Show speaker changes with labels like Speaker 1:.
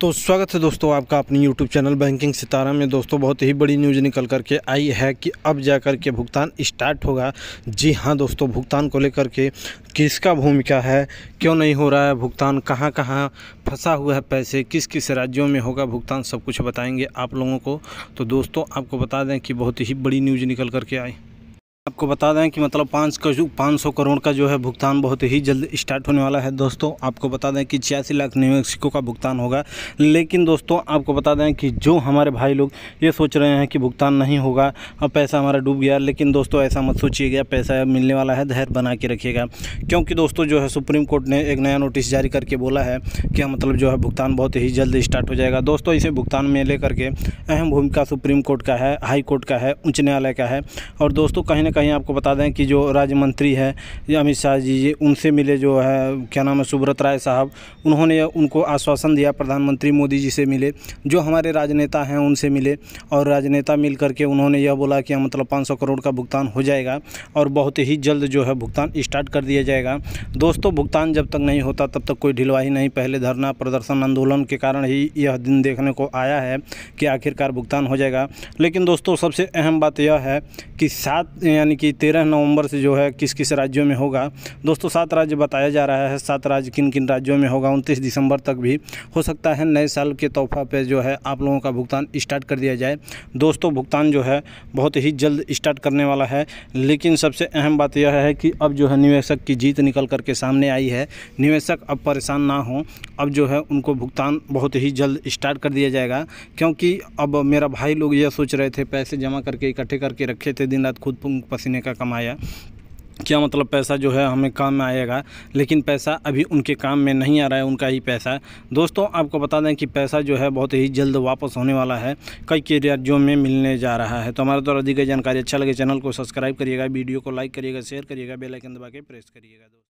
Speaker 1: तो स्वागत है दोस्तों आपका अपने YouTube चैनल बैंकिंग सितारा में दोस्तों बहुत ही बड़ी न्यूज़ निकल करके आई है कि अब जा कर के भुगतान स्टार्ट होगा जी हाँ दोस्तों भुगतान को लेकर के किसका भूमिका है क्यों नहीं हो रहा है भुगतान कहाँ कहाँ फंसा हुआ है पैसे किस किस राज्यों में होगा भुगतान सब कुछ बताएंगे आप लोगों को तो दोस्तों आपको बता दें कि बहुत ही बड़ी न्यूज़ निकल करके आई आपको बता दें कि मतलब पाँच कशु पाँच सौ करोड़ का जो है भुगतान बहुत ही जल्द स्टार्ट होने वाला है दोस्तों आपको बता दें कि छियासी लाख निवेशकों का भुगतान होगा लेकिन दोस्तों आपको बता दें कि जो हमारे भाई लोग ये सोच रहे हैं कि भुगतान नहीं होगा अब पैसा हमारा डूब गया लेकिन दोस्तों ऐसा मत सोचिएगा पैसा मिलने वाला है धैर्य बना के रखिएगा क्योंकि दोस्तों जो है सुप्रीम कोर्ट ने एक नया नोटिस जारी करके बोला है कि मतलब जो है भुगतान बहुत ही जल्द स्टार्ट हो जाएगा दोस्तों इसे भुगतान में लेकर के अहम भूमिका सुप्रीम कोर्ट का है हाई कोर्ट का है उच्च न्यायालय का है और दोस्तों कहीं ने कहीं आपको बता दें कि जो राज्य मंत्री है अमित शाह जी उनसे मिले जो है क्या नाम है सुब्रत राय साहब उन्होंने उनको आश्वासन दिया प्रधानमंत्री मोदी जी से मिले जो हमारे राजनेता हैं उनसे मिले और राजनेता मिल करके उन्होंने यह बोला कि मतलब पाँच करोड़ का भुगतान हो जाएगा और बहुत ही जल्द जो है भुगतान स्टार्ट कर दिया जाएगा दोस्तों भुगतान जब तक नहीं होता तब तक कोई ढिलवाही नहीं पहले धरना प्रदर्शन आंदोलन के कारण ही यह दिन देखने को आया है कि आखिरकार भुगतान हो जाएगा लेकिन दोस्तों सबसे अहम बात यह है कि सात यानी कि तेरह नवंबर से जो है किस किस राज्यों में होगा दोस्तों सात राज्य बताया जा रहा है सात राज्य किन किन राज्यों में होगा उनतीस दिसंबर तक भी हो सकता है नए साल के तोहफा पर जो है आप लोगों का भुगतान स्टार्ट कर दिया जाए दोस्तों भुगतान जो है बहुत ही जल्द स्टार्ट करने वाला है लेकिन सबसे अहम बात यह है कि अब जो है निवेशक की जीत निकल करके सामने आई है निवेशक अब परेशान ना हो अब जो है उनको भुगतान बहुत ही जल्द स्टार्ट कर दिया जाएगा क्योंकि अब मेरा भाई लोग यह सोच रहे थे पैसे जमा करके इकट्ठे करके रखे थे दिन रात खुद पसीने का कमाया क्या मतलब पैसा जो है हमें काम में आएगा लेकिन पैसा अभी उनके काम में नहीं आ रहा है उनका ही पैसा दोस्तों आपको बता दें कि पैसा जो है बहुत ही जल्द वापस होने वाला है कई राज्यों में मिलने जा रहा है तो हमारे द्वारा दी गई जानकारी अच्छा लगे चैनल को सब्सक्राइब करिएगा वीडियो को लाइक करिएगा शेयर करिएगा बेलाइकन दबा के प्रेस करिएगा